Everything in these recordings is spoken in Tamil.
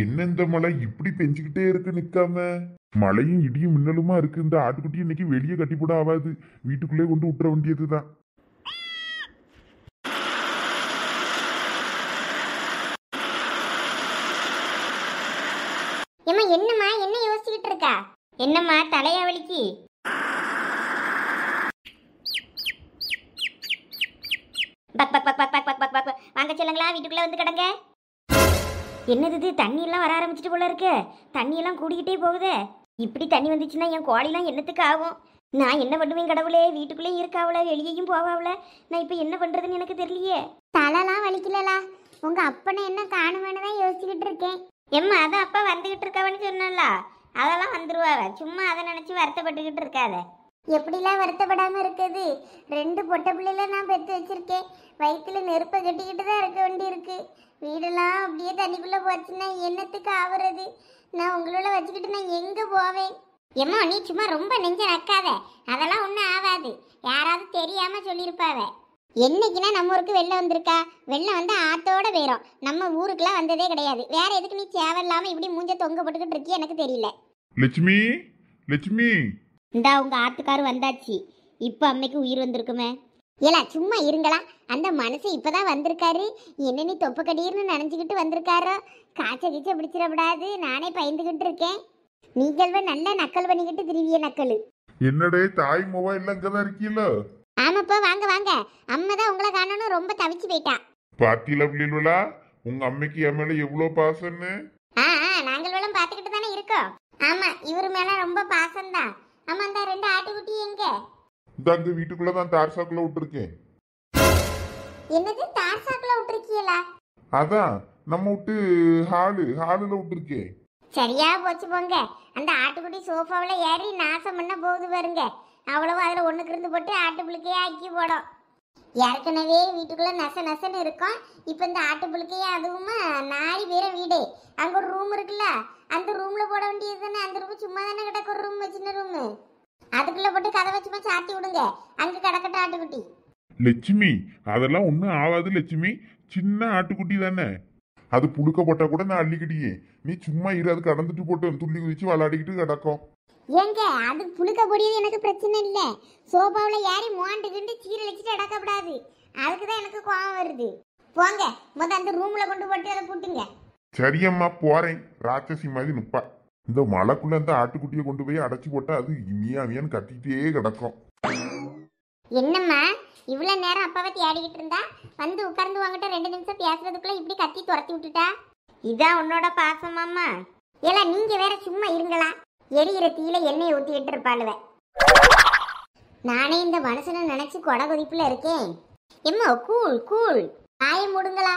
என்ன இந்த மழை இப்படி பெஞ்சுக்கிட்டே இருக்கு நிக்காம மழையும் இடியும் மின்னலுமா இருக்கு இந்த ஆட்டுக்குட்டி இன்னைக்கு வெளியே கட்டி போட ஆகாது வீட்டுக்குள்ளே கொண்டு விட்டுற வேண்டியதுதான் ஏமா என்னம்மா என்ன யோசிச்சுக்கிட்டு இருக்கா என்னம்மா தலையா வலிக்கு பக் பக் பக் பக் பக் பக் பக் பக் வாங்க செல்லுங்களா வீட்டுக்குள்ள வந்து கிடங்க என்னது இது தண்ணியெல்லாம் வர ஆரம்பிச்சிட்டு போல இருக்கு தண்ணியெல்லாம் கூடிக்கிட்டே போகுதே இப்படி தண்ணி வந்துச்சுன்னா என் கோழிலாம் என்னத்துக்கு ஆகும் நான் என்ன பண்ணுவேன் கடவுளே வீட்டுக்குள்ளே இருக்காவல வெளியேயும் போவாவல நான் இப்போ என்ன பண்ணுறதுன்னு எனக்கு தெரியலையே தலைலாம் வலிக்கலலா உங்கள் அப்பனை என்ன காணுமேனு தான் யோசிச்சுக்கிட்டு இருக்கேன் எம்மா அதான் அப்பா வந்துக்கிட்டு இருக்காவன்னு சொன்னல அதெல்லாம் வந்துருவாவ சும்மா அதை நினச்சி வருத்தப்பட்டுக்கிட்டு இருக்காத எப்படிலாம் வருத்தப்படாமல் இருக்குது ரெண்டு பொட்டை பிள்ளைல நான் பெற்று வச்சிருக்கேன் வயிற்றுல நெருப்பை கட்டிக்கிட்டு தான் இருக்க வேண்டி இருக்குது வீடெல்லாம் அப்படியே தண்ணிக்குள்ளே போச்சுன்னா என்னத்துக்கு ஆகுறது நான் உங்களோட வச்சுக்கிட்டு நான் எங்கே போவேன் ஏமா நீ சும்மா ரொம்ப நெஞ்ச நக்காத அதெல்லாம் ஒன்றும் ஆகாது யாராவது தெரியாமல் சொல்லியிருப்பாவ என்னைக்குன்னா நம்ம ஊருக்கு வெளில வந்திருக்கா வெளில வந்து ஆத்தோட வேறோம் நம்ம ஊருக்குலாம் வந்ததே கிடையாது வேற எதுக்கு நீ சேவல்லாமல் இப்படி மூஞ்ச தொங்க போட்டுக்கிட்டு எனக்கு தெரியல லட்சுமி லட்சுமி இந்தா உங்கள் ஆத்துக்காரு வந்தாச்சு இப்போ அம்மைக்கு உயிர் வந்திருக்குமே ஏலா சும்மா இருங்களா அந்த மனசு இப்பதான் வந்திருக்காரு என்ன நீ தொப்பு கடிர்னு நினைச்சுக்கிட்டு வந்திருக்காரோ காய்ச்ச கீச்ச பிடிச்சிடப்படாது நானே பயந்துகிட்டு இருக்கேன் நீங்கள் நல்லா நக்கல் பண்ணிக்கிட்டு திருவிய நக்கல் என்னடே தாய் மொபைல்ல அங்கதான் இருக்கீல ஆமாப்பா வாங்க வாங்க அம்மா தான் உங்களை காணணும் ரொம்ப தவிச்சு போயிட்டான் பாத்தியில பிள்ளைகளா உங்க அம்மைக்கு என் மேல எவ்வளவு பாசம்னு ஆ நாங்கள் வேலும் பாத்துக்கிட்டு தானே இருக்கோம் ஆமா இவர் மேல ரொம்ப பாசம் தான் ஆமா அந்த ரெண்டு ஆட்டுக்குட்டி எங்க இந்த அங்க வீட்டுக்குள்ள நான் தார் சாக்குல விட்டுருக்கேன் என்னது தார் சாக்குல விட்டுருக்கீங்களா அதான் நம்ம விட்டு ஹாலு ஹாலுல விட்டுருக்கேன் சரியா போச்சு போங்க அந்த ஆட்டுக்குட்டி சோஃபாவில் ஏறி நாசம் பண்ண போகுது பாருங்க அவ்வளவு அதில் ஒன்றுக்கு இருந்து போட்டு ஆட்டுப்புழுக்கையே ஆக்கி போடும் ஏற்கனவே வீட்டுக்குள்ளே நச நசன்னு இருக்கும் இப்போ இந்த ஆட்டுப்புழுக்கையே அதுவுமா நாய் வேற வீடு அங்கே ஒரு ரூம் இருக்குல்ல அந்த ரூமில் போட வேண்டியது தானே அந்த ரூம் சும்மா தானே கிடக்கு ஒரு ரூம் வச்சுன ரூமு அதுக்குள்ள போட்டு கதவை சும்மா சாத்தி விடுங்க அங்க கிடக்கட்ட ஆட்டுக்குட்டி லட்சுமி அதெல்லாம் ஒன்றும் ஆகாது லட்சுமி சின்ன ஆட்டுக்குட்டி தானே அது புழுக்க போட்டா கூட நான் அள்ளிக்கிட்டியே நீ சும்மா இரு அது கடந்துட்டு போட்டு துள்ளி குதிச்சு விளாடிக்கிட்டு கிடக்கும் ஏங்க அது புழுக்க பொடியது எனக்கு பிரச்சனை இல்லை சோஃபாவில் ஏறி மோண்டுக்கிட்டு சீரழிச்சிட்டு அடக்கப்படாது அதுக்கு தான் எனக்கு கோவம் வருது போங்க முத அந்த ரூமில் கொண்டு போட்டு அதை போட்டுங்க சரியம்மா போறேன் ராட்சசி மாதிரி நிப்பா இந்த மலைக்குள்ள இந்த ஆட்டுக்குட்டியை கொண்டு போய் அடைச்சி போட்டா அது இனியா அமியான்னு கத்திக்கிட்டே கிடக்கும் என்னம்மா இவ்வளவு நேரம் பத்தி தேடிக்கிட்டு இருந்தா வந்து உட்கார்ந்து வாங்கிட்ட ரெண்டு நிமிஷம் பேசுறதுக்குள்ள இப்படி கத்தி துரத்தி விட்டுட்டா இதான் உன்னோட பாசமாம்மா ஏல நீங்க வேற சும்மா இருங்களா எரியிற தீல எண்ணெய் ஊத்திக்கிட்டு இருப்பாளுவ நானே இந்த மனுஷனை நினைச்சு கொடை கொதிப்புல இருக்கேன் எம்மா கூழ் கூழ் ஆய முடுங்களா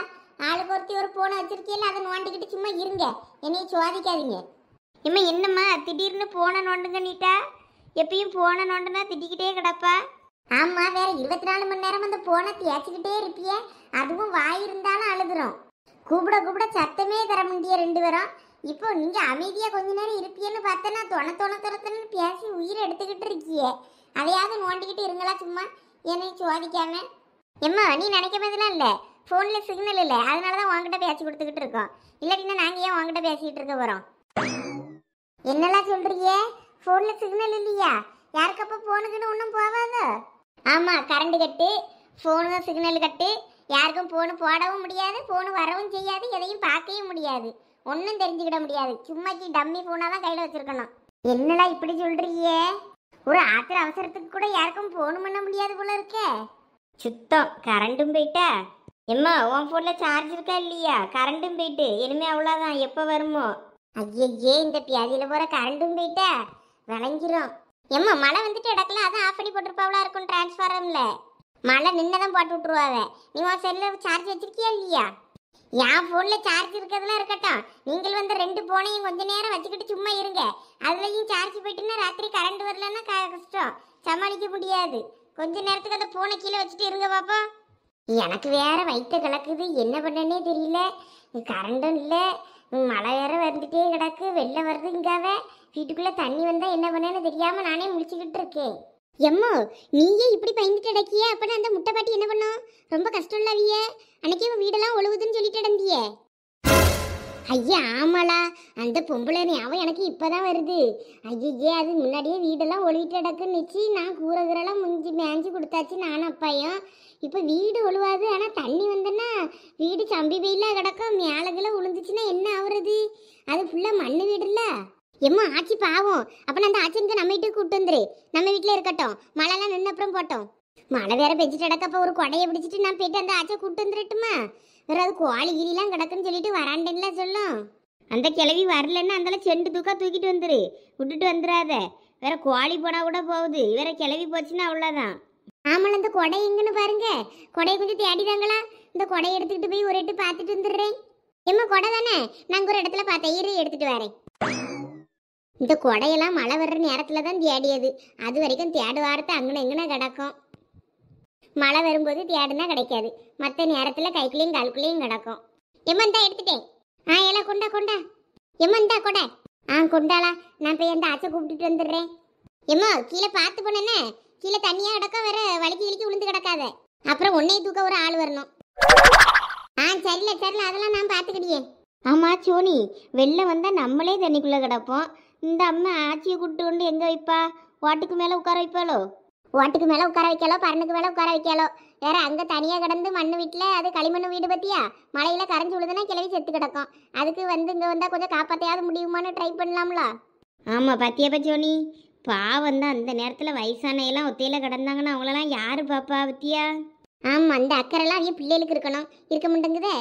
ஆளு பொருத்தி ஒரு போனை வச்சிருக்கீங்களா அதை நோண்டிக்கிட்டு சும்மா இருங்க என்னைய சோதிக்காதீங்க இம்மா என்னம்மா திடீர்னு போன நோண்டுங்க நீட்டா எப்பயும் போன நோண்டுனா திட்டிக்கிட்டே கிடப்பா ஆமா வேற இருபத்தி நாலு மணி நேரம் அந்த போனை தேய்ச்சிக்கிட்டே இருப்பிய அதுவும் வாய் இருந்தாலும் அழுதுறோம் கூப்பிட கூப்பிட சத்தமே தர முடிய ரெண்டு பேரும் இப்போ நீங்க அமைதியா கொஞ்ச நேரம் இருப்பியன்னு பார்த்தனா தொண தொண துரத்துன்னு பேசி உயிரை எடுத்துக்கிட்டு இருக்கியே அதையாவது நோண்டிக்கிட்டு இருங்களா சும்மா என்னை சோதிக்காம எம்மா நீ நினைக்க மாதிரிலாம் இல்லை ஃபோனில் சிக்னல் இல்லை அதனால தான் உங்ககிட்ட பேசி கொடுத்துக்கிட்டு இருக்கோம் இல்லாட்டினா நாங்கள் ஏன் உங்ககிட்ட பேசிக்கிட்டு இருக்க போகிறோம் என்னெல்லாம் சொல்றீங்க ஃபோன்ல சிக்னல் இல்லையா யாருக்கப்போ போனுக்குன்னு ஒன்றும் போவாத ஆமாம் current cut phone signal cut யாருக்கும் ஃபோனு போடவும் முடியாது ஃபோனு வரவும் செய்யாது எதையும் பார்க்கவும் முடியாது ஒன்றும் தெரிஞ்சுக்கிட முடியாது சும்மாக்கி டம்மி ஃபோனாக தான் கையில் வச்சுருக்கணும் என்னடா இப்படி சொல்கிறீங்க ஒரு ஆத்திர அவசரத்துக்கு கூட யாருக்கும் ஃபோன் பண்ண முடியாது போல இருக்கே சுத்தம் கரண்ட்டும் போயிட்டா எம்மா உன் ஃபோனில் சார்ஜ் இருக்கா இல்லையா கரண்ட்டும் போயிட்டு இனிமேல் அவ்வளோதான் எப்போ வருமோ ஐயே இந்த பியாதியில் போகிற கரண்டும் போயிட்டா விளங்கிரும் ஏம்மா மழை வந்துட்டு இடக்கல அதான் ஆஃப் பண்ணி போட்டிருப்பாவளா இருக்கும் டிரான்ஸ்ஃபாரம்ல மழை நின்று தான் போட்டு விட்ருவாவே நீ உன் செல்லில் சார்ஜ் வச்சிருக்கியா இல்லையா என் ஃபோனில் சார்ஜ் இருக்கிறதுலாம் இருக்கட்டும் நீங்கள் வந்து ரெண்டு போனையும் கொஞ்ச நேரம் வச்சுக்கிட்டு சும்மா இருங்க அதுலேயும் சார்ஜ் போயிட்டுன்னா ராத்திரி கரண்ட் வரலன்னா கஷ்டம் சமாளிக்க முடியாது கொஞ்ச நேரத்துக்கு அந்த போனை கீழே வச்சுட்டு இருங்க பாப்பா எனக்கு வேற வயிற்ற கலக்குது என்ன பண்ணனே தெரியல கரண்டும் இல்லை மழை வேற வந்துட்டே கிடக்கு வெளில வருது இங்காவ வீட்டுக்குள்ள தண்ணி வந்தா என்ன பண்ணேன்னு தெரியாம நானே முடிச்சுக்கிட்டு இருக்கேன் எம்மோ நீயே இப்படி பயந்துட்டு கிடக்கிய அப்படின்னு அந்த முட்டை பாட்டி என்ன பண்ணும் ரொம்ப கஷ்டம் இல்லாவிய அன்னைக்கு வீடெல்லாம் ஒழுகுதுன்னு சொல்லிட்டு இடந்தியே ஐயா ஆமாளா அந்த பொம்பளை ஞாபகம் எனக்கு இப்போதான் வருது ஐயே அது முன்னாடியே வீடெல்லாம் ஒழுகிட்டு கிடக்குன்னுச்சு நான் கூரைகரெல்லாம் முஞ்சி மேஞ்சி கொடுத்தாச்சு நானும் அப்பாயும் இப்போ வீடு ஒழுவாது ஆனால் தண்ணி வந்தேன்னா வீடு சம்பி வெயிலாக கிடக்கும் மேலகெல்லாம் விழுந்துச்சுன்னா என்ன ஆகுறது அது ஃபுல்லாக மண் வீடுல்ல எம்மா ஆச்சி பாவம் அப்போ நான் அந்த ஆச்சிங்க நம்ம வீட்டுக்கு கூப்பிட்டு வந்துரு நம்ம வீட்டில் இருக்கட்டும் மழைலாம் நின்று அப்புறம் போட்டோம் மழை வேற பெஞ்சிட்டு கிடக்கப்போ ஒரு கொடையை பிடிச்சிட்டு நான் போயிட்டு அந்த ஆச்சை கூப்பிட்டு வந்துருட்டுமா வேற அது கோழி கிளிலாம் கிடக்குன்னு சொல்லிட்டு வராண்டேன்ல சொல்லும் அந்த கிளவி வரலன்னா அந்தளவு செண்டு தூக்கா தூக்கிட்டு வந்துரு விட்டுட்டு வந்துடாத வேற கோழி போனா கூட போகுது வேற கிளவி போச்சுன்னா அவ்வளோதான் ஆமாம் அந்த கொடை எங்கன்னு பாருங்க கொடையை கொஞ்சம் தேடிதாங்களா இந்த கொடையை எடுத்துக்கிட்டு போய் ஒரு எட்டு பார்த்துட்டு வந்துடுறேன் எம்மா கொடை தானே நாங்கள் ஒரு இடத்துல பார்த்தேன் இரு எடுத்துட்டு வரேன் இந்த கொடையெல்லாம் மழை வர்ற நேரத்தில் தான் தேடியது அது வரைக்கும் தேடு வாரத்தை அங்கன எங்கன கிடக்கும் மழை வரும்போது தேடுனா கிடைக்காது மற்ற நேரத்தில் கைக்குள்ளேயும் கால்குள்ளேயும் கிடக்கும் தான் எடுத்துட்டேன் ஆ எல்லாம் கொண்டா கொண்டா தான் கொடை ஆ கொண்டாளா நான் போய் அந்த ஆச்சை கூப்பிட்டுட்டு வந்துடுறேன் எம்மா கீழே பார்த்து போனே கீழே தண்ணியாக கிடக்க வேற வலிக்கு இழுக்கி விழுந்து கிடக்காத அப்புறம் உன்னையை தூக்க ஒரு ஆள் வரணும் ஆ சரில சரில அதெல்லாம் நான் பார்த்துக்கிட்டியே ஆமா சோனி வெளில வந்தால் நம்மளே தண்ணிக்குள்ளே கிடப்போம் இந்த அம்மா ஆச்சியை கூப்பிட்டு கொண்டு எங்கே வைப்பா வாட்டுக்கு மேலே உட்கார வைப்பாளோ ஓட்டுக்கு மேலே உட்கார வைக்கலோ பரனுக்கு மேலே உட்கார வைக்கலோ வேற அங்கே தனியாக கிடந்து மண் வீட்டில் அது களிமண் வீடு பற்றியா மலையில் கரைஞ்சி விழுதுன்னா கிளவி செத்து கிடக்கும் அதுக்கு வந்து இங்கே வந்தால் கொஞ்சம் காப்பாற்றையாவது முடியுமான்னு ட்ரை பண்ணலாம்ல ஆமாம் பத்தியா பச்சோனி பாவம் தான் அந்த நேரத்தில் வயசானையெல்லாம் ஒத்தையில் கிடந்தாங்கன்னா அவங்களெல்லாம் யார் பாப்பா பத்தியா ஆமாம் அந்த அக்கறைலாம் அவங்க பிள்ளைகளுக்கு இருக்கணும் இருக்க மாட்டேங்குதே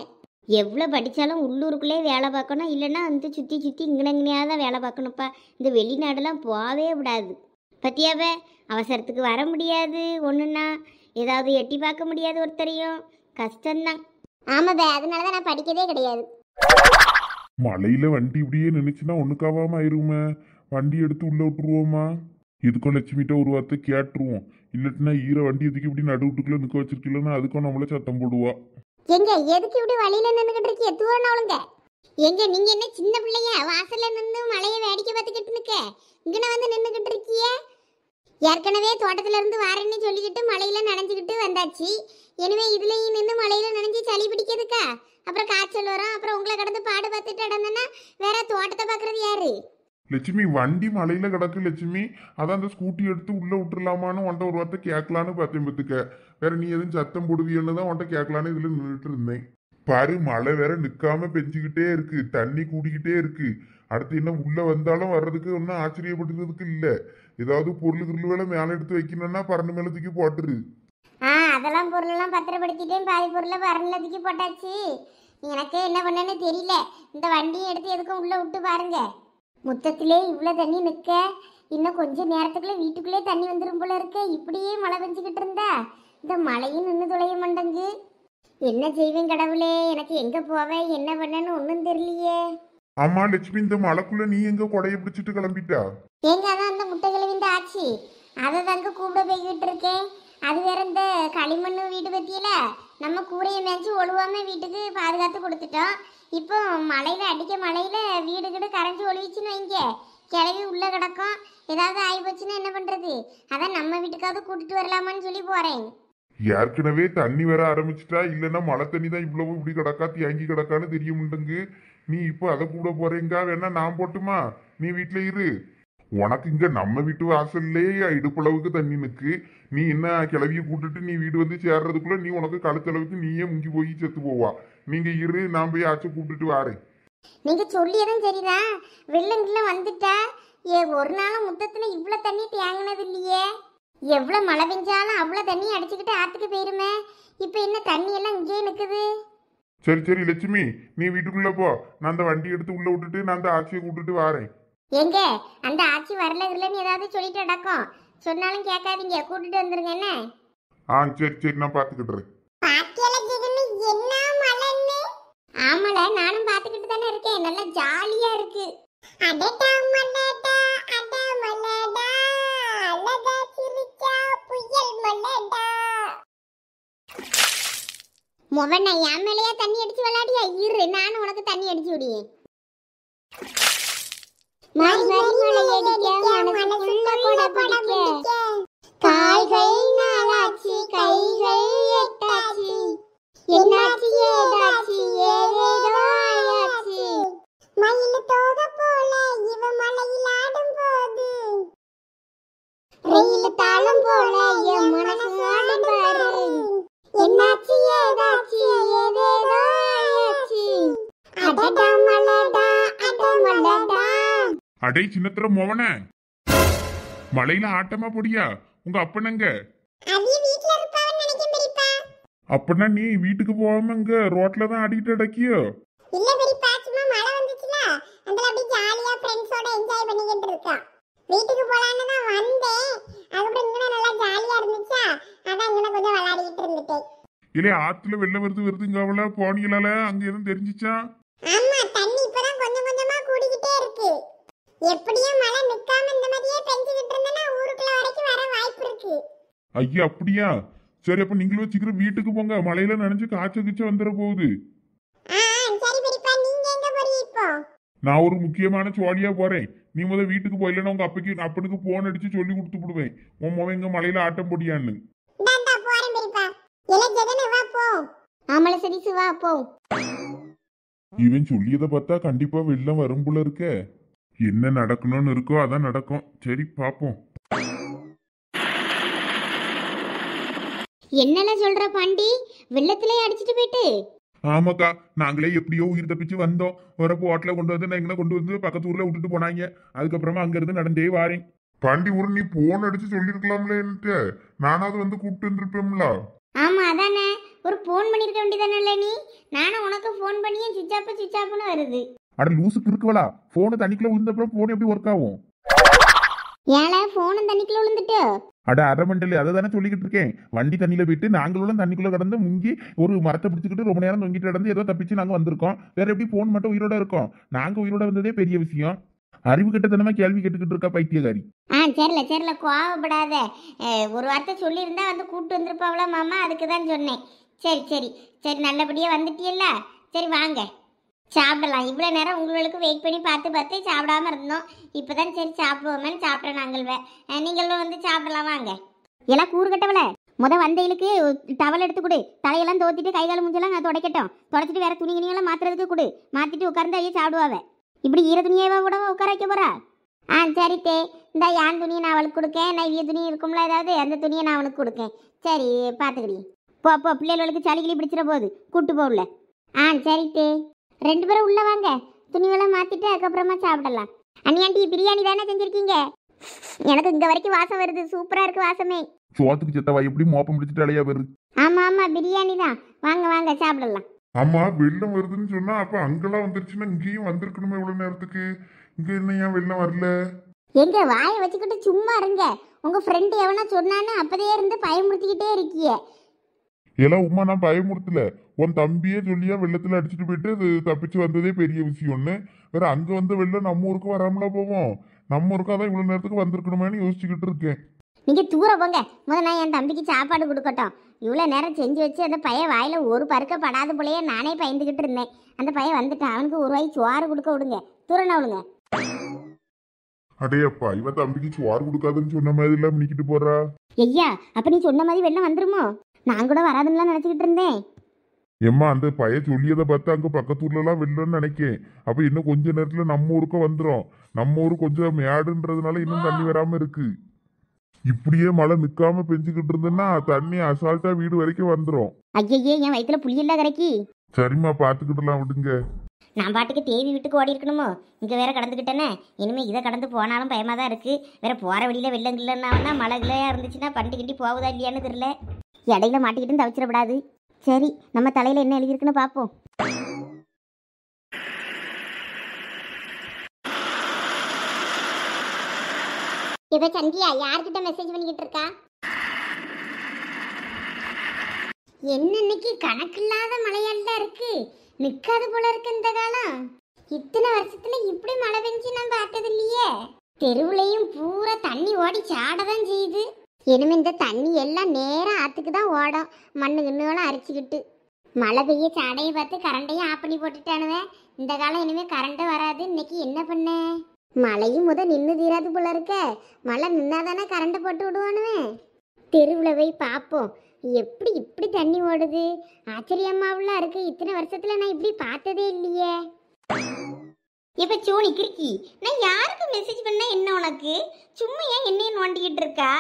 எவ்வளோ படித்தாலும் உள்ளூருக்குள்ளே வேலை பார்க்கணும் இல்லைன்னா வந்து சுற்றி சுற்றி இங்கனங்கனையாக தான் வேலை பார்க்கணும்ப்பா இந்த வெளிநாடெல்லாம் போகவே விடாது பத்தியாவ அவசரத்துக்கு வர முடியாது ஒன்றுன்னா ஏதாவது எட்டி பார்க்க முடியாது ஒருத்தரையும் கஷ்டம்தான் ஆமாம் பே அதனால தான் நான் படிக்கவே கிடையாது மழையில் வண்டி இப்படியே நினைச்சுன்னா ஒன்றுக்காவாம ஆயிருமே வண்டி எடுத்து உள்ளே விட்டுருவோமா இதுக்கும் லட்சுமிட்ட ஒரு வார்த்தை கேட்டுருவோம் இல்லட்டுனா ஈர வண்டி எதுக்கு இப்படி விட்டுக்குள்ள நிற்க வச்சிருக்கலன்னா அதுக்கும் நம்மள சத்தம் போடுவா எங்க எதுக்கு இப்படி வழியில நின்னுகிட்டு இருக்கு எத்துவோம் அவளுங்க எங்க நீங்க என்ன சின்ன பிள்ளைய வாசல்ல நின்னு மழைய வேடிக்கை பார்த்துக்கிட்டு நிக்க இங்கன வந்து நின்னுகிட்டு இருக்கிய ஏற்கனவே தோட்டத்துல இருந்து வாரேன்னு சொல்லிக்கிட்டு மழையில நனைஞ்சுக்கிட்டு வந்தாச்சு எனவே இதுலயும் நின்று மழையில நனைஞ்சு சளி பிடிக்கிறதுக்கா அப்புறம் காய்ச்சல் வரும் அப்புறம் உங்களை கடந்து பாடு பார்த்துட்டு நடந்தேன்னா வேற தோட்டத்தை பாக்குறது யாரு லட்சுமி வண்டி மலையில கிடக்கு லட்சுமி அதான் அந்த ஸ்கூட்டி எடுத்து உள்ள விட்டுலாமான்னு உன்ட்ட ஒரு வார்த்தை கேட்கலான்னு பார்த்தேன் பத்துக்க வேற நீ எதுவும் சத்தம் போடுவியன்னு தான் உன்ட்ட கேட்கலான்னு இதுல நின்றுட்டு இருந்தேன் பாரு மழை வேற நிற்காம பெஞ்சுக்கிட்டே இருக்கு தண்ணி கூடிக்கிட்டே இருக்கு அடுத்து என்ன உள்ள வந்தாலும் வர்றதுக்கு ஒன்றும் ஆச்சரியப்படுறதுக்கு இல்லை ஏதாவது பொருள் கிருள் வேலை மேலே எடுத்து வைக்கணும்னா பரண்டு மேல தூக்கி போட்டுரு ஆ அதெல்லாம் பொருளெல்லாம் பத்திரப்படுத்திட்டேன் பாதி பொருளை பறந்து தூக்கி போட்டாச்சு எனக்கு என்ன பண்ணேன்னு தெரியல இந்த வண்டியை எடுத்து எதுக்கும் உள்ள விட்டு பாருங்க மொத்தத்திலே இவ்வளோ தண்ணி நிற்க இன்னும் கொஞ்ச நேரத்துக்குள்ளே வீட்டுக்குள்ளே தண்ணி வந்துடும் போல இருக்க இப்படியே மழை பெஞ்சுக்கிட்டு இருந்தா இந்த மழையும் நின்று தொலைய மாட்டேங்கு என்ன செய்வேன் கடவுளே எனக்கு எங்க போவேன் என்ன பண்ணேன்னு ஒண்ணும் தெரியலையே ஆமா லட்சுமி இந்த மலைக்குள்ள நீ எங்க கொடைய பிடிச்சிட்டு கிளம்பிட்டா எங்க அதான் அந்த முட்டை கிளவிந்த ஆச்சு அதை தாங்க கூப்பிட போய்கிட்டு இருக்கேன் அது வேற இந்த களிமண் வீடு பத்தியில நம்ம கூரையை மேய்ச்சி ஒழுவாம வீட்டுக்கு பாதுகாத்து கொடுத்துட்டோம் இப்போ மலையில அடிக்க மலையில வீடு கிட்ட கரைஞ்சி ஒழுவிச்சுன்னு வைங்க கிளவி உள்ள கிடக்கும் ஏதாவது ஆயிப்போச்சுன்னா போச்சுன்னா என்ன பண்றது அதான் நம்ம வீட்டுக்காவது கூட்டிட்டு வரலாமான்னு சொல்லி போறேன் ஏற்கனவே தண்ணி வர ஆரம்பிச்சிட்டா இல்லைன்னா மழை தண்ணி தான் இவ்வளவு இப்படி கிடக்கா தேங்கி கிடக்கான்னு தெரிய முண்டுங்கு நீ இப்போ அதை கூட போறேங்கா வேணா நான் போட்டுமா நீ வீட்டில் இரு உனக்கு இங்க நம்ம வீட்டு வாசல்லே இடுப்பளவுக்கு தண்ணி நிற்கு நீ என்ன கிளவிய கூட்டுட்டு நீ வீடு வந்து சேர்றதுக்குள்ள நீ உனக்கு கழுத்தளவுக்கு நீயே முங்கி போய் செத்து போவா நீங்க இரு நான் போய் ஆச்சு கூப்பிட்டுட்டு வாரு நீங்க சொல்லியதும் சரிதான் வெள்ளங்கில வந்துட்டா ஏ ஒரு நாளும் முத்தத்துல இவ்வளவு தண்ணி தேங்கினது இல்லையே எவ்வளோ மழை பெஞ்சாலும் அவ்வளோ தண்ணி அடிச்சுக்கிட்டு ஆற்றுக்கு போயிருமே இப்போ என்ன தண்ணி எல்லாம் இங்கேயே நிற்குது சரி சரி லட்சுமி நீ வீட்டுக்குள்ள போ நான் அந்த வண்டி எடுத்து உள்ள விட்டுட்டு நான் அந்த ஆட்சியை கூப்பிட்டுட்டு வரேன் எங்க அந்த ஆட்சி வரல இல்லைன்னு ஏதாவது சொல்லிட்டு அடக்கம் சொன்னாலும் கேட்காதீங்க கூட்டிட்டு வந்துருங்க என்ன ஆ சரி சரி நான் பார்த்துக்கிட்டுறேன் ஆமால நானும் பார்த்துக்கிட்டு தானே இருக்கேன் நல்லா ஜாலியா இருக்கு அடடா மலடா அட மலடா என் மேலேயே தண்ணி அடிச்சு விளையாடியா இரு நானும் உனக்கு தண்ணி அடிச்சு விடுவேன் கால்கள் நாளாச்சு கைகள் எட்டாச்சு என்னாச்சு ஏதாச்சு ஏ அடே சின்னத்துல மோவன மழையில ஆட்டமா பொடியா உங்க அப்பனங்க அப்பனா நீ வீட்டுக்கு போகாம இங்க ரோட்ல தான் ஆடிட்டு அடக்கியோ இல்ல பெரியப்பா சும்மா மழை வந்துச்சுல அதனால அப்படியே ஜாலியா ஃப்ரெண்ட்ஸோட என்ஜாய் பண்ணிக்கிட்டு இருக்கேன் வீட்டுக்கு போலான்னு தான் வந்தேன் அதுக்கப்புறம் இங்க நல்லா ஜாலியா இருந்துச்சா அதான் இங்க கொஞ்சம் விளையாடிட்டு இருந்துட்டேன் இல்லையா ஆத்துல வெள்ள வருது வருதுங்க அவள போனீங்களால அங்க எதுவும் தெரிஞ்சிச்சா எப்படியும் மழை நிக்காம இந்த மாதிரியே பெஞ்சிட்டு இருந்தனா ஊருக்குள்ள வரைக்கும் வர வாய்ப்பு இருக்கு ஐயா அப்படியா சரி அப்ப நீங்களும் சீக்கிரம் வீட்டுக்கு போங்க மழையில நனைஞ்சு காய்ச்ச கிச்ச வந்துட போகுது நான் ஒரு முக்கியமான சுவாடியா போறேன் நீ முத வீட்டுக்கு போயிலன்னா உங்க அப்பக்கு அப்பனுக்கு போன் அடிச்சு சொல்லி கொடுத்து விடுவேன் உன் முகம் எங்க மலையில ஆட்டம் போடியான்னு ஆமலை சதீசு வா போ இவன் சொல்லியதை பார்த்தா கண்டிப்பா வெள்ளம் வரும் போல இருக்க என்ன நடக்கணும்னு இருக்கோ அதான் நடக்கும் சரி பாப்போம் என்னென்ன சொல்ற பாண்டி வெள்ளத்திலே அடிச்சிட்டு போயிட்டு ஆமாக்கா நாங்களே எப்படியோ உயிர் தப்பிச்சு வந்தோம் வரப்போ ஹோட்டல கொண்டு வந்து நான் எங்கன்னா கொண்டு வந்து பக்கத்து ஊர்ல விட்டுட்டு போனாங்க அதுக்கப்புறமா அங்க இருந்து நடந்தே வாரேன் பாண்டி ஊர் நீ போன் அடிச்சு சொல்லிருக்கலாம்ல நானும் நானாவது வந்து கூப்பிட்டு இருந்திருப்பேன்ல ஆமா அதானே ஒரு ஃபோன் பண்ணிருக்க வேண்டியதானே நீ நானும் உனக்கு ஃபோன் பண்ணியே சிச்சாப்பு ஆஃப் ஆஃப்னு வருது அட லூசு கிறுக்குவலா போனு தண்ணிக்குள்ள விழுந்தப்புறம் போன் எப்படி ஒர்க் ஆகும் ஏழை போனும் தண்ணிக்குள்ள விழுந்துட்டு அட அரமண்டல் அதை தானே சொல்லிக்கிட்டு இருக்கேன் வண்டி தண்ணியில போயிட்டு நாங்களும் தண்ணிக்குள்ள கடந்து முங்கி ஒரு மரத்தை பிடிச்சிக்கிட்டு ரொம்ப நேரம் தொங்கிட்டு கடந்து ஏதோ தப்பிச்சு நாங்க வந்திருக்கோம் வேற எப்படி போன் மட்டும் உயிரோட இருக்கோம் நாங்க உயிரோட வந்ததே பெரிய விஷயம் அறிவு கெட்டத்தனமா கேள்வி கேட்டுக்கிட்டு இருக்கா பைத்தியகாரி ஆ சரில சரில கோவப்படாத ஒரு வார்த்தை சொல்லியிருந்தா வந்து கூப்பிட்டு வந்திருப்பாவளா மாமா அதுக்கு தான் சொன்னேன் சரி சரி சரி நல்லபடியாக வந்துட்டியல்ல சரி வாங்க சாப்பிடலாம் இவ்வளோ நேரம் உங்களுக்கு வெயிட் பண்ணி பார்த்து பார்த்து சாப்பிடாம இருந்தோம் இப்போ தான் சரி சாப்பிடுவோமேனு சாப்பிட்றோம் நாங்கள் நீங்களும் வந்து சாப்பிடலாம் வாங்க எல்லாம் கூறு கட்டவள முத வந்தையிலுக்கு டவல் எடுத்து கொடு தலையெல்லாம் தோத்திட்டு கைகால் முடிஞ்செல்லாம் நான் துடைக்கட்டும் தொடச்சிட்டு வேற துணி கிணியெல்லாம் மாத்துறதுக்கு கொடு மாத்திட்டு உட்காந்து ஐயா சாப்பிடுவாவே இப்படி ஈர துணியாவே கூட உட்கார வைக்க போறா ஆ சரி தே இந்த யான் துணியை நான் அவளுக்கு கொடுக்கேன் நான் ஈ துணி இருக்கும்ல ஏதாவது அந்த துணியை நான் அவனுக்கு கொடுக்கேன் சரி பார்த்துக்கிடி போ அப்போ பிள்ளைகளுக்கு சளிகளி பிடிச்சிட போகுது கூட்டு போகல ஆ சரி தே ரெண்டு பேரும் உள்ள வாங்க துணிவெல்லாம் மாத்திட்டு அதுக்கப்புறமா சாப்பிடலாம் அண்ணியாண்டி பிரியாணி தானே செஞ்சிருக்கீங்க எனக்கு இங்க வரைக்கும் வாசம் வருது சூப்பரா இருக்கு வாசமே சோத்துக்கு செத்தவா எப்படி மோப்பம் பிடிச்சிட்டு அலையா வருது ஆமா ஆமா பிரியாணி தான் வாங்க வாங்க சாப்பிடலாம் ஆமா வெள்ளம் வருதுன்னு சொன்னா அப்ப அங்கெல்லாம் வந்துருச்சுன்னா இங்கேயும் வந்திருக்கணுமே இவ்வளவு நேரத்துக்கு இங்க என்ன ஏன் வெள்ளம் வரல எங்க வாயை வச்சுக்கிட்டு சும்மா இருங்க உங்க ஃப்ரெண்ட் எவனா சொன்னான்னு அப்பதே இருந்து பயமுறுத்திக்கிட்டே இருக்கியே எல்லாம் உமா நான் பயமுறுத்தல உன் தம்பியே சொல்லியா வெள்ளத்தில் அடிச்சுட்டு போயிட்டு இது தப்பிச்சு வந்ததே பெரிய விஷயம்னு வேற அங்கே வந்து வெள்ளம் நம்ம ஊருக்கு வராமலா போவோம் நம்ம ஊருக்காக தான் இவ்வளோ நேரத்துக்கு வந்திருக்கணுமேனு யோசிச்சுக்கிட்டு இருக்கேன் நீங்க தூர போங்க முதல் நான் என் தம்பிக்கு சாப்பாடு கொடுக்கட்டும் இவ்வளோ நேரம் செஞ்சு வச்சு அந்த பையன் வாயில ஒரு பருக்க படாத போலயே நானே பயந்துகிட்டு இருந்தேன் அந்த பையன் வந்துட்டான் அவனுக்கு ஒரு வாய் சோறு கொடுக்க விடுங்க தூரனா விடுங்க அடையப்பா இவன் தம்பிக்கு சோறு கொடுக்காதுன்னு சொன்ன மாதிரி எல்லாம் மினிக்கிட்டு போறா ஐயா அப்ப நீ சொன்ன மாதிரி வெள்ளம் வந்துருமோ நான் கூட வராதுன்னு நினைச்சுக்கிட்டு இருந்தேன் எம்மா அந்த பய சொல்லியதை பார்த்து அங்கே பக்கத்தூர்லலாம் வெளிலன்னு நினைக்கேன் அப்போ இன்னும் கொஞ்ச நேரத்தில் நம்ம ஊருக்கு வந்துடும் நம்ம ஊர் கொஞ்சம் மேடுன்றதுனால இன்னும் தண்ணி வராமல் இருக்கு இப்படியே மழை நிற்காம பெஞ்சுக்கிட்டு இருந்தேன்னா தண்ணி அசால்ட்டா வீடு வரைக்கும் வந்துடும் ஐயையே என் வயிற்றுல புளி இல்ல கரைக்கி சரிம்மா பார்த்துக்கிட்டுலாம் விடுங்க நான் பாட்டுக்கு தேவி வீட்டுக்கு ஓடி இருக்கணுமோ இங்கே வேற கடந்துக்கிட்டேனே இனிமேல் இதை கடந்து போனாலும் பயமாக தான் இருக்குது வேற போகிற வழியில் வெள்ளம் இல்லைன்னா மழை இல்லையா இருந்துச்சுன்னா பண்டு போகுதா இல்லையான்னு தெரியல இடையில மாட்டிக்கிட்டு தவிச்சிடப்படாது சரி நம்ம தலையில் என்ன எழுதியிருக்குன்னு பார்ப்போம் இவ சந்தியா யார்கிட்ட மெசேஜ் பண்ணிக்கிட்டு இருக்கா என்ன இன்னைக்கு கணக்கில்லாத மழையெல்லாம் இருக்கு நிக்காது போல இருக்கு இந்த காலம் இத்தனை வருஷத்துல இப்படி மழை பெஞ்சு நான் பார்த்தது இல்லையே தெருவுலையும் பூரா தண்ணி ஓடி சாடதான் செய்யுது இனிமே இந்த தண்ணி எல்லாம் நேராக ஆற்றுக்கு தான் ஓடும் மண்ணு கிண்ணுகளும் அரிச்சிக்கிட்டு மழை பெய்ய சாடையை பார்த்து கரண்டையும் ஆஃப் பண்ணி போட்டுட்டானுவேன் இந்த காலம் இனிமேல் கரண்டே வராது இன்னைக்கு என்ன பண்ண மழையும் முத நின்று தீராது போல இருக்க மழை நின்னாதானே கரண்டை போட்டு விடுவானுவேன் தெருவில் போய் பார்ப்போம் எப்படி இப்படி தண்ணி ஓடுது ஆச்சரியம்மாவுலாம் இருக்கு இத்தனை வருஷத்துல நான் இப்படி பார்த்ததே இல்லையே இப்போ சோனி கிருக்கி நான் யாருக்கு மெசேஜ் பண்ணா என்ன உனக்கு சும்மா ஏன் என்னையும் நோண்டிக்கிட்டு இருக்கா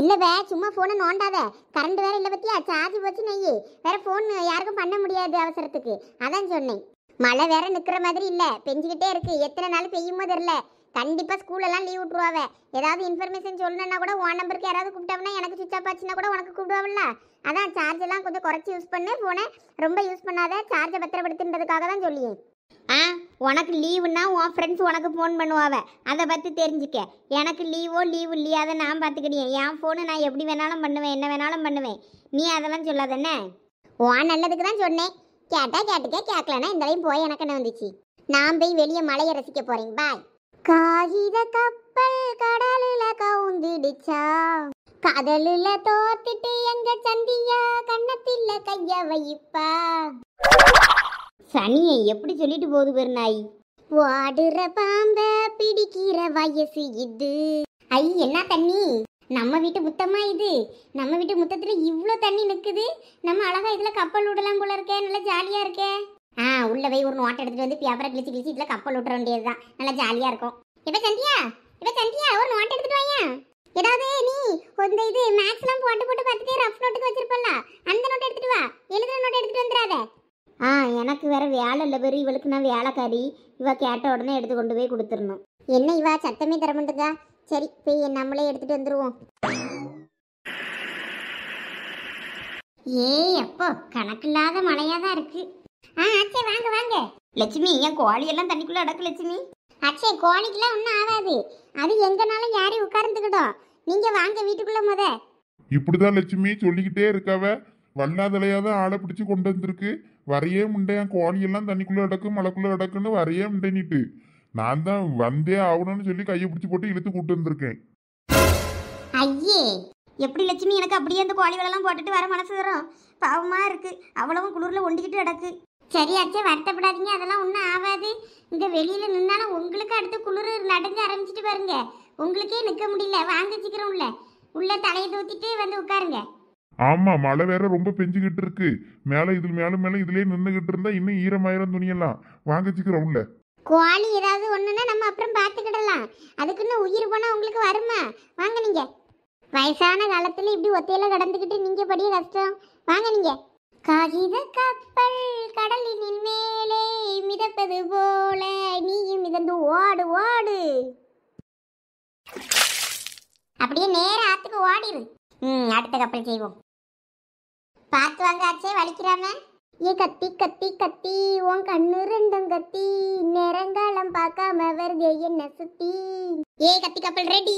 இல்லவே சும்மா ஃபோனை நோண்டாத கரண்ட் வேற இல்லை பத்தியா சார்ஜ் போச்சு நெய் வேற ஃபோன் யாருக்கும் பண்ண முடியாது அவசரத்துக்கு அதான் சொன்னேன் மழை வேற நிற்கிற மாதிரி இல்லை பெஞ்சுக்கிட்டே இருக்கு எத்தனை நாள் பெய்யுமோ தெரில கண்டிப்பாக ஸ்கூலெல்லாம் லீவ் விட்ருவாவே ஏதாவது இன்ஃபர்மேஷன் சொல்லணும்னா கூட உன் நம்பருக்கு யாராவது கூப்பிட்டாங்கன்னா எனக்கு சுவிச் ஆஃப் ஆச்சுன்னா கூட உனக்கு கூப்பிடுவாங்கல்ல அதான் சார்ஜெல்லாம் கொஞ்சம் குறைச்சி யூஸ் பண்ணு ஃபோனை ரொம்ப யூஸ் பண்ணாத சார்ஜை பத்திரப்படுத்துன்றதுக்காக தான் சொல்லியேன் ஆ உனக்கு லீவுனா உன் ஃப்ரெண்ட்ஸ் உனக்கு ஃபோன் பண்ணுவாவ அதை பற்றி தெரிஞ்சுக்க எனக்கு லீவோ லீவு இல்லையா அதை நான் பார்த்துக்கிட்டேன் என் ஃபோனு நான் எப்படி வேணாலும் பண்ணுவேன் என்ன வேணாலும் பண்ணுவேன் நீ அதெல்லாம் சொல்லாதண்ணே உன் நல்லதுக்கு தான் சொன்னேன் கேட்டால் கேட்டுக்கே கேட்கலன்னா இந்தளையும் போய் எனக்கு என்ன வந்துச்சு நான் போய் வெளியே மலையை ரசிக்க போகிறேன் பாய் காகித கப்பல் கடலில் கவுந்திடுச்சா கடலில் தோத்துட்டு எங்க சந்தியா கண்ணத்தில் கைய வைப்பா சனியை எப்படி சொல்லிட்டு போகுது பெருநாய் வாடுற பாம்ப பிடிக்கிற வயசு இது ஐ என்ன தண்ணி நம்ம வீட்டு முத்தமா இது நம்ம வீட்டு முத்தத்துல இவ்வளோ தண்ணி நிற்குது நம்ம அழகா இதுல கப்பல் விடலாம் போல இருக்கேன் நல்லா ஜாலியா இருக்கே ஆ உள்ள போய் ஒரு நோட்டை எடுத்துட்டு வந்து பேப்பரை கிழிச்சு கிழிச்சு இதுல கப்பல் விட்டுற வேண்டியதுதான் நல்லா ஜாலியா இருக்கும் இப்ப சந்தியா இப்ப சந்தியா ஒரு நோட்டை எடுத்துட்டு வாயா ஏதாவது நீ இந்த இது மேக்ஸ்லாம் போட்டு போட்டு பார்த்துட்டு ரஃப் நோட்டுக்கு வச்சிருப்பல்ல அந்த நோட்டை எடுத்துட்டு வா எழுதுற நோட்டை எடுத்துட்டு வந்துடாத ஆ எனக்கு வேற வேலை இல்லை பேர் இவளுக்கு நான் வேலைக்காரி இவ கேட்ட உடனே எடுத்து கொண்டு போய் கொடுத்துடணும் என்ன இவா சத்தமே தர மாட்டேங்கா சரி போய் நம்மளே எடுத்துட்டு வந்துருவோம் ஏய் அப்போ கணக்கில்லாத மழையா தான் இருக்கு ஆ அச்சே வாங்க வாங்க லட்சுமி என் கோழியெல்லாம் தண்ணிக்குள்ள அடக்கு லட்சுமி அச்சே கோழிக்கெல்லாம் ஒன்றும் ஆகாது அது எங்கனாலும் யாரையும் உட்கார்ந்துக்கிட்டோம் நீங்க வாங்க வீட்டுக்குள்ள முத இப்படிதான் லட்சுமி சொல்லிக்கிட்டே இருக்காவ வல்லாதலையா ஆளை பிடிச்சு கொண்டு வந்திருக்கு வரையே என் கோழியெல்லாம் தண்ணிக்குள்ளே கிடக்கு மழைக்குள்ளே கிடக்குன்னு வரையே முண்டைனிட்டு நான் தான் வந்தே ஆகணும்னு சொல்லி கையை பிடிச்சி போட்டு இழுத்து கூட்டு வந்திருக்கேன் ஐயே எப்படி லட்சுமி எனக்கு அப்படியே அந்த கோழி கோழிகளெல்லாம் போட்டுட்டு வர மனசு வரும் பாவமாக இருக்குது அவ்வளவும் குளிரில் ஒண்டிக்கிட்டு கிடக்கு சரியாச்சே வருத்தப்படாதீங்க அதெல்லாம் ஒன்றும் ஆகாது இங்கே வெளியில் நின்னாலும் உங்களுக்கு அடுத்து குளிர் நடந்து ஆரம்பிச்சிட்டு பாருங்க உங்களுக்கே நிற்க முடியல வாங்க சீக்கிரம் உள்ள உள்ள தலையை தூத்திட்டு வந்து உட்காருங்க ஆமா மழை வேற ரொம்ப பெஞ்சுக்கிட்டு இருக்கு மேல இது மேல மேல இதுலயே நின்றுகிட்டு இருந்தா இன்னும் ஈரமாயிரம் துணியெல்லாம் வாங்கிச்சுக்கிறோம் உள்ள குவாலி ஏதாவது ஒண்ணுன்னா நம்ம அப்புறம் பாத்துக்கிடலாம் அதுக்குன்னு உயிர் போனா உங்களுக்கு வருமா வாங்க நீங்க வயசான காலத்துல இப்படி ஒத்தையில கடந்துக்கிட்டு நீங்க படிய கஷ்டம் வாங்க நீங்க காகித கப்பல் கடலின் மேலே மிதப்பது போல நீயும் மிதந்து ஓடு ஓடு அப்படியே நேர ஆத்துக்கு ஓடிடு ம் அடுத்த கப்பல் செய்வோம் பார்த்து வாங்க ஆச்சே வலிக்கிறாம ஏ கத்தி கத்தி கத்தி உன் கண்ணு ரெண்டும் கத்தி நிறங்காலம் பார்க்காம வருது என்ன சுத்தி ஏ கத்தி கப்பல் ரெடி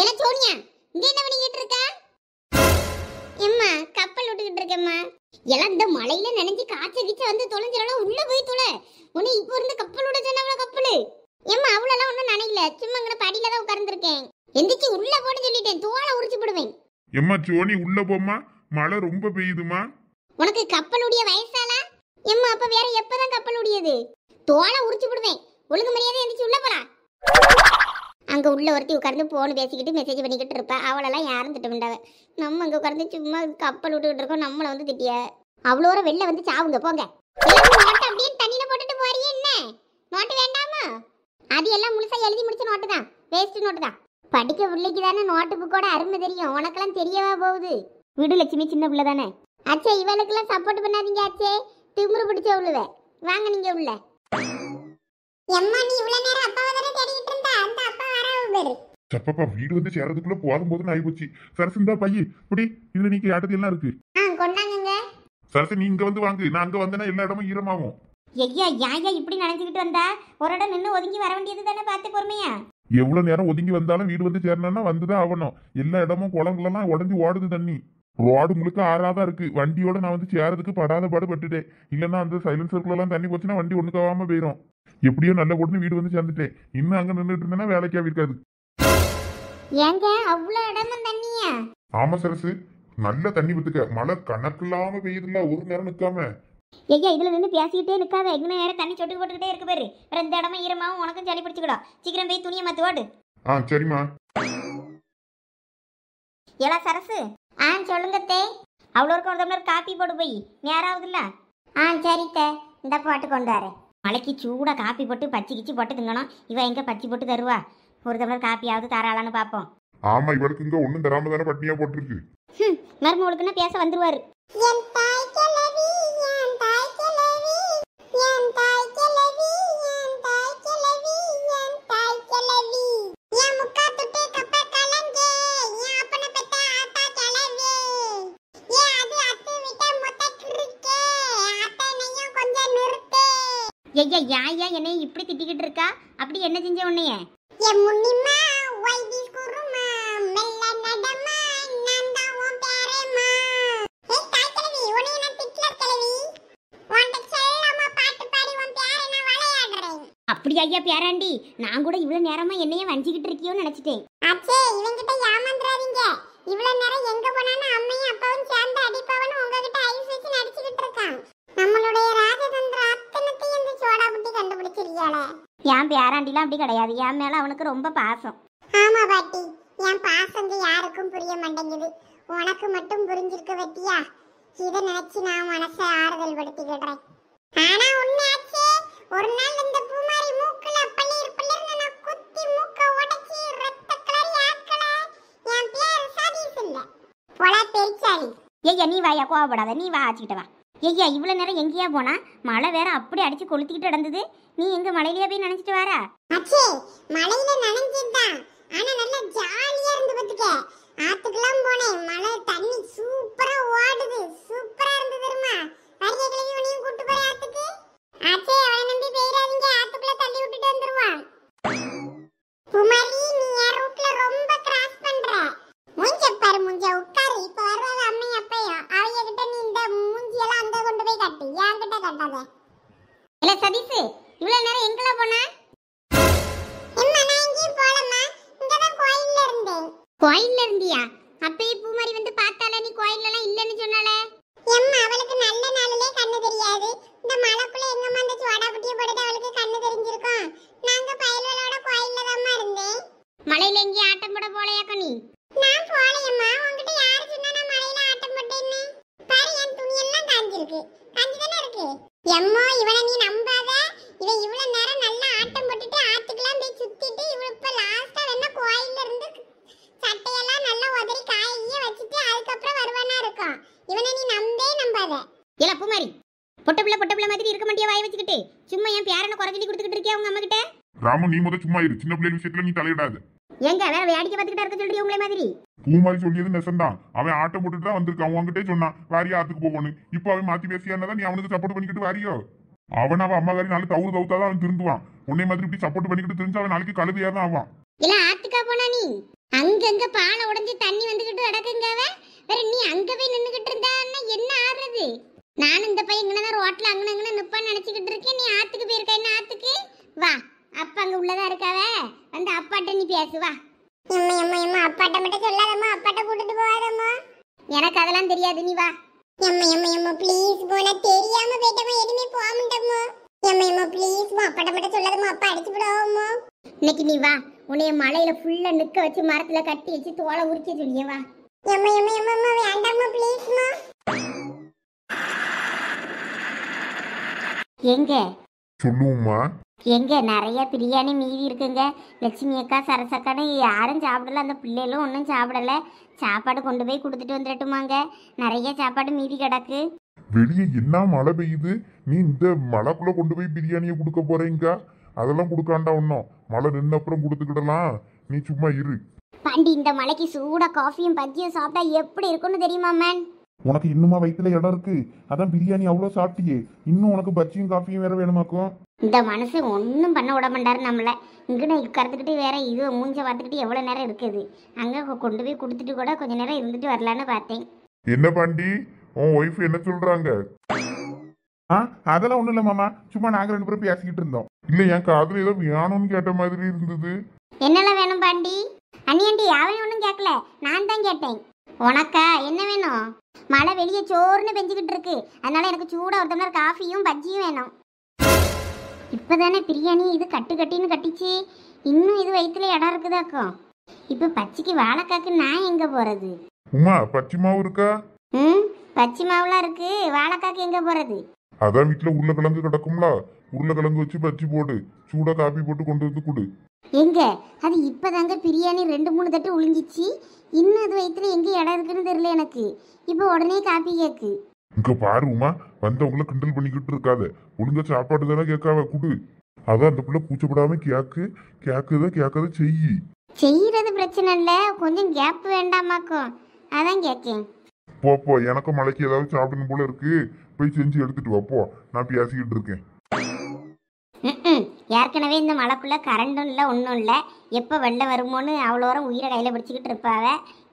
என்ன சோனியா இங்க என்ன பண்ணிக்கிட்டு இருக்கா எம்மா கப்பல் விட்டுக்கிட்டு இருக்கேம்மா எல்லாம் இந்த மலையில நினைஞ்சு காய்ச்ச கிச்ச வந்து தொலைஞ்சிடலாம் உள்ள போய் தொலை உன்னை இப்போ இருந்து கப்பல் விட சொன்ன கப்பல் ஏம்மா அவ்வளோலாம் ஒன்றும் நினைக்கல சும்மா இங்கே படியில தான் உட்கார்ந்துருக்கேன் எந்திரிச்சு உள்ள போட்டு சொல்லிட்டேன் தோலை உரிச்சு போடுவேன் எம்மா சோனி உள்ள போம்மா மழை ரொம்ப பெய்யுதுமா உனக்கு கப்பலுடைய வயசால எம்மா அப்ப வேற எப்பதான் கப்பனுடையது உடையது தோலை உரிச்சு விடுவேன் ஒழுங்கு மரியாதை எந்திரிச்சு உள்ள போலாம் அங்க உள்ள ஒருத்தி உட்கார்ந்து போன் பேசிக்கிட்டு மெசேஜ் பண்ணிக்கிட்டு இருப்பேன் அவளெல்லாம் யாரும் வேண்டாவ நம்ம அங்க உட்கார்ந்து சும்மா கப்பல் விட்டுக்கிட்டு இருக்கோம் நம்மள வந்து திட்டிய அவ்வளோ வெளில வந்து சாவுங்க போங்க அப்படியே தண்ணியில போட்டுட்டு போறியே என்ன நோட்டு வேண்டாமா அது எல்லாம் முழுசா எழுதி நோட்டு தான் படிக்க பிள்ளைக்கு தானே நோட்டு புக்கோட அருமை தெரியும் உனக்கெல்லாம் தெரியவா போகுது விடு லட்சுமி சின்ன பிள்ளை தானே அச்சே இவளுக்கெல்லாம் சப்போர்ட் பண்ணாதீங்க அச்சே திமுரு பிடிச்ச உள்ளுவ வாங்க நீங்க உள்ள எம்மா நீ இவ்வளவு நேரம் அப்பாவை தானே தேடிட்டு இருந்தா அந்த அப்பா வராம சப்பப்பா வீடு வந்து சேர்றதுக்குள்ள போதும் போதுன்னு ஆயிப்போச்சு சரசுந்தா பையி இப்படி இதுல நீங்க ஆட்டது எல்லாம் இருக்கு ஆ கொண்டாங்கங்க சரசு நீ இங்க வந்து வாங்கு நான் அங்க வந்தேன்னா எல்லா இடமும் ஈரமாகும் ஐயா யாயா இப்படி நினைச்சுக்கிட்டு வந்தா ஒரு இடம் நின்று ஒதுங்கி வர வேண்டியது தானே பார்த்து பொறுமையா எவ்வளவு நேரம் ஒதுங்கி வந்தாலும் வீடு வந்து சேரணும்னா வந்துதான் ஆகணும் எல்லா இடமும் குளங்களெல்லாம் உடஞ்சி ஓடுது தண்ணி ரோடு முழுக்க ஆறாதான் இருக்கு வண்டியோட நான் வந்து சேரதுக்கு படாத பாடு பட்டுட்டேன் இல்லைன்னா அந்த சைலன்சருக்குள்ளெல்லாம் தண்ணி போச்சுன்னா வண்டி ஒண்ணுக்காவாம போயிடும் எப்படியோ நல்ல போட்டுன்னு வீடு வந்து சேர்ந்துட்டேன் இன்னும் அங்க நின்றுட்டு இருந்தேன்னா வேலைக்காக இருக்காது ஏங்க அவ்வளவு இடமும் தண்ணியா ஆமா சரசு நல்ல தண்ணி பத்துக்க மழை கணக்கு இல்லாம பெய்யுதுல்ல ஒரு நேரம் நிக்காம ஐயா இதுல நின்று பேசிக்கிட்டே நிக்காத இங்க நேரம் தண்ணி சொட்டு போட்டுக்கிட்டே இருக்கு பாரு அப்புறம் இந்த இடமா ஈரமாவும் உனக்கும் சளி பிடிச்சிக்கிடா சீக்கிரம் போய் துணியை மாத்து ஓடு ஆ சரிம்மா ஏலா சரசு ஆ சொல்லுங்கத்தே அவ்வளோருக்கு ஒரு டம்ளர் காப்பி போட்டு போய் நேராவது இல்லை ஆ சரித்தே இந்த பாட்டு கொண்டு வரேன் மலைக்கு சூடாக காப்பி போட்டு பச்சி கிச்சி போட்டு திங்கணும் இவன் எங்கே பச்சை போட்டு தருவா ஒரு டம்ளர் காப்பியாவது தராளான்னு பார்ப்போம் ஆமா இவருக்கு இங்க ஒண்ணும் தராம தானே பட்டினியா போட்டிருக்கு மருமகளுக்குன்னா பேச வந்துருவாரு என் தாய் ஏன் ஏன் என்னை இப்படி திட்டிக்கிட்டு இருக்கா அப்படி என்ன செஞ்ச உன்னைய அப்படி ஐயா பேராண்டி நான் கூட இவ்வளவு நேரமா என்னைய வஞ்சிக்கிட்டு இருக்கியோன்னு நினைச்சிட்டேன் ஆச்சே இவங்கிட்ட ஏமாந்துறாதீங்க இவ்வளவு நேரம் எங்க போனாலும் அம்மையும் அப்பாவும் சேர்ந்து அடிப்பாவன்னு உங்ககிட்ட ஐஸ் வச்சு நடிச்சுக்கிட்டு இருக்கான் நம்மளுடைய ராஜதந்திரா என்னத்தையும் இந்த சோடா புட்டி கண்டுபிடிச்சிருக்கியாளே என் பேராண்டிலாம் அப்படி கிடையாது என் மேல அவனுக்கு ரொம்ப பாசம் ஆமா பாட்டி என் பாசங்க யாருக்கும் புரிய மாட்டேங்குது உனக்கு மட்டும் புரிஞ்சிருக்க பத்தியா இதை நினைச்சு நான் மனச ஆறுதல் படுத்திக்கிடுறேன் ஆனா உண்மையாச்சே ஒரு நாள் இந்த பூமாரி மூக்குல பள்ளீர் பள்ளீர்னு நான் குத்தி மூக்க உடைச்சி ரத்த கலரி ஆக்கல என் பேர் சதீஷ் இல்ல பொல பெரிச்சாலி ஏய் நீ வாயா கோவப்படாத நீ வா ஆச்சுக்கிட்ட வா ஐயா இவ்வளோ நேரம் எங்கேயா போனா மழை வேற அப்படி அடிச்சு கொளுத்திக்கிட்டு நடந்தது நீ எங்க மலையிலயே போய் நினைச்சிட்டு வாரா அச்சே மலையில நனைஞ்சிருந்தான் ஆனா நல்லா ஜாலியா இருந்து பாத்துக்க ஆத்துக்கெல்லாம் போனேன் மழை தண்ணி சூப்பரா ஓடுது பொட்டப்பிள்ள பொட்டப்பிள்ள மாதிரி இருக்க மாட்டியா வாய் வச்சுக்கிட்டு சும்மா என் பேரனை குறைஞ்சி கொடுத்துட்டு இருக்கியா உங்க அம்மா கிட்ட ராமு நீ முத சும்மா இரு சின்ன பிள்ளை விஷயத்துல நீ தலையிடாத ஏங்க வேற வேடிக்கை பார்த்துக்கிட்டே இருக்க சொல்றீங்க உங்களே மாதிரி பூ மாதிரி சொல்லியது நெசந்தான் அவன் ஆட்டம் போட்டுட்டு தான் வந்திருக்கான் அவன்கிட்டே சொன்னான் வாரியா ஆத்துக்கு போகணும் இப்போ அவன் மாத்தி பேசியானதான் நீ அவனுக்கு சப்போர்ட் பண்ணிக்கிட்டு வாரியோ அவன் அவன் அம்மா காரி நாலு தவுறு தவுத்தாதான் அவன் திருந்துவான் உன்னை மாதிரி இப்படி சப்போர்ட் பண்ணிக்கிட்டு திருந்து அவன் நாளைக்கு கழுதியா தான் ஆவான் இல்ல ஆத்துக்கா போனா நீ அங்கங்க பானை உடைஞ்சி தண்ணி வந்துகிட்டு நடக்குங்க வேற நீ அங்க போய் நின்னுகிட்டு இருந்தா என்ன ஆறுறது நான் இந்த பையன் இங்கே தான் ரோட்டில் அங்கே அங்கே நிற்பான்னு இருக்கேன் நீ ஆத்துக்கு போயிருக்க என்ன ஆத்துக்கு வா அப்பா அங்க உள்ளதா இருக்காவ வந்து அப்பாட்ட நீ பேசு வா எம்மா எம்மா எம்மா அப்பாட்ட மட்டும் சொல்லாதம்மா அப்பாட்ட கூட்டிட்டு போகாதம்மா எனக்கு அதெல்லாம் தெரியாது நீ வா எம்மா எம்மா எம்மா ப்ளீஸ் போனா தெரியாம போயிட்டம்மா எதுவுமே போக முடியாதம்மா எம்மா எம்மா ப்ளீஸ் அப்பாட்ட மட்டும் சொல்லாதம்மா அப்பா அடிச்சு விடாதம்மா இன்னைக்கு நீ வா உன்னைய மலையில ஃபுல்லா நிக்க வச்சு மரத்துல கட்டி வச்சு தோலை உரிக்க சொல்லியே வா எம்மா எம்மா எம்மா வேண்டாம்மா ப்ளீஸ்மா எங்க சொல்லுவோம்மா எங்க நிறைய பிரியாணி மீதி இருக்குங்க லட்சுமி அக்கா சரசக்கான்னு யாரும் சாப்பிடல அந்த பிள்ளைகளும் ஒன்றும் சாப்பிடல சாப்பாடு கொண்டு போய் கொடுத்துட்டு வந்துடட்டுமாங்க நிறைய சாப்பாடு மீதி கிடக்கு வெளியே என்ன மழை பெய்யுது நீ இந்த மழைக்குள்ள கொண்டு போய் பிரியாணியை கொடுக்க போறீங்க அதெல்லாம் கொடுக்காண்டா ஒன்றும் மழை நின்று அப்புறம் கொடுத்துக்கிடலாம் நீ சும்மா இரு பாண்டி இந்த மலைக்கு சூடாக காஃபியும் பஜ்ஜியும் சாப்பிட்டா எப்படி இருக்கும்னு தெரியுமா மேன் உனக்கு இன்னுமா வயித்துல இடம் இருக்கு அதான் பிரியாணி அவ்வளவு சாப்பிட்டியே இன்னும் உனக்கு பஜ்ஜியும் காஃபியும் வேற வேணுமாக்கும் இந்த மனசு ஒன்றும் பண்ண விட மாட்டாரு நம்மளை இங்கிட்ட கறந்துக்கிட்டு வேற இது மூஞ்ச பார்த்துக்கிட்டு எவ்வளோ நேரம் இருக்குது அங்கே கொண்டு போய் கொடுத்துட்டு கூட கொஞ்ச நேரம் இருந்துட்டு வரலான்னு பார்த்தேன் என்ன பாண்டி உன் ஒய்ஃப் என்ன சொல்றாங்க ஆ அதெல்லாம் ஒண்ணும் இல்ல மாமா சும்மா நாங்கள் ரெண்டு பேரும் பேசிக்கிட்டு இருந்தோம் இல்லை என் காதில் ஏதோ வேணும்னு கேட்ட மாதிரி இருந்தது என்னெல்லாம் வேணும் பாண்டி அண்ணி ஆண்டி அவன் ஒன்றும் கேட்கல நான் தான் கேட்டேன் உனக்கா என்ன வேணும் மழை வெளியே சோறுன்னு பெஞ்சுக்கிட்டு இருக்கு அதனால எனக்கு சூடாக ஒரு காஃபியும் பஜ்ஜியும் வேணும் இப்போதானே பிரியாணி இது கட்டு கட்டின்னு கட்டிச்சு இன்னும் இது வயிற்றுல இடம் இருக்குதாக்கும் இப்போ பச்சைக்கு வாழைக்காக்கு நான் எங்கே போகிறது உமா பச்சை மாவு இருக்கா ம் பச்சை மாவுலாம் இருக்கு வாழைக்காக்கு எங்கே போகிறது அதான் வீட்டில் உருளைக்கிழங்கு கிடக்கும்ல உருளைக்கிழங்கு வச்சு பச்சி போடு சூடாக காப்பி போட்டு கொண்டு வந்து கொடு எங்க அது இப்பதாங்க பிரியாணி ரெண்டு மூணு தட்டு உளிஞ்சிச்சு இன்னும் அது வயித்துல எங்க இடம் இருக்குன்னு தெரியல எனக்கு இப்போ உடனே காப்பி கேக்கு இங்க பாருமா வந்தவங்கள கிண்டல் பண்ணிக்கிட்டு இருக்காத ஒழுங்க சாப்பாடு தானே கேட்காவ குடு அதான் அந்த பிள்ளை கூச்சப்படாம கேக்கு கேக்குத கேக்கத செய்யி செய்யறது பிரச்சனை இல்ல கொஞ்சம் கேப் வேண்டாமாக்கும் அதான் கேக்கேன் போ எனக்கும் மலைக்கு ஏதாவது சாப்பிடணும் போல இருக்கு போய் செஞ்சு எடுத்துட்டு வா நான் பேசிக்கிட்டு இருக்கேன் ஏற்கனவே இந்த மழைக்குள்ளே கரண்டும் இல்லை ஒன்றும் இல்லை எப்போ வெள்ளை வருமோன்னு அவ்வளோ உயிரை கையில் பிடிச்சிக்கிட்டு இருப்பாவ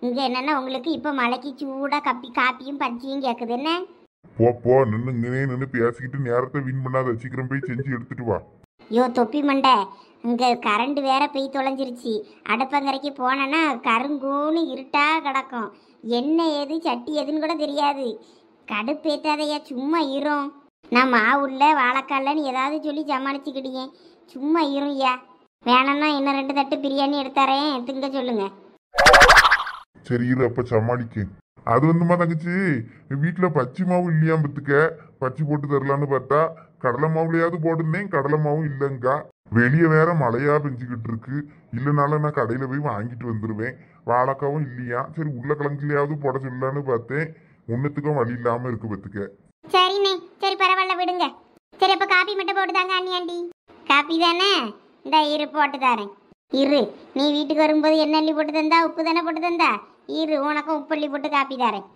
இங்கே என்னென்னா உங்களுக்கு இப்போ மழைக்கு சூடாக கப்பி காப்பியும் பறிச்சியும் கேட்குது என்ன போ போ நின்னுங்கனே நின்று பேசிக்கிட்டு நேரத்தை வின் பண்ணாத சீக்கிரம் போய் செஞ்சு எடுத்துட்டு வா ஐயோ தொப்பி மண்டை இங்கே கரண்ட் வேற பெய் தொலைஞ்சிருச்சு அடுப்பங்கரைக்கு போனேன்னா கருங்கூன்னு இருட்டாக கிடக்கும் என்ன ஏது சட்டி எதுன்னு கூட தெரியாது கடுப்பேத்தாதையா சும்மா இரும் நான் மாவுள்ள வாழைக்காலன்னு ஏதாவது சொல்லி சமாளிச்சுக்கிட்டீங்க சும்மா இருயா வேணும்னா இன்னும் ரெண்டு தட்டு பிரியாணி எடுத்தாரேன் திங்க சொல்லுங்க சரி இரு அப்ப சமாளிக்கு அது வந்துமா தங்கச்சி வீட்டில் பச்சை மாவு இல்லையா பத்துக்க பச்சை போட்டு தரலான்னு பார்த்தா கடலை மாவுலையாவது போட்டுருந்தேன் கடலை மாவும் இல்லைங்கா வெளியே வேற மழையா பெஞ்சுக்கிட்டு இருக்கு இல்லைனாலும் நான் கடையில் போய் வாங்கிட்டு வந்துடுவேன் வாழைக்காவும் இல்லையா சரி உருளைக்கிழங்குலையாவது போட சொல்லலான்னு பார்த்தேன் ஒண்ணுத்துக்கும் வழி இல்லாம இருக்கு பத்துக்க சரிமே சரி பரவாயில்ல விடுங்க சரி அப்ப காபி மட்டும் போட்டு தாங்க அண்ணி ஆண்டி காபி தானே இந்த இரு போட்டு தரேன் இரு நீ வீட்டுக்கு வரும்போது என்ன அள்ளி போட்டு தந்தா உப்பு தானே போட்டு தந்தா இரு உனக்கும் உப்பு அள்ளி போட்டு காப்பி தரேன்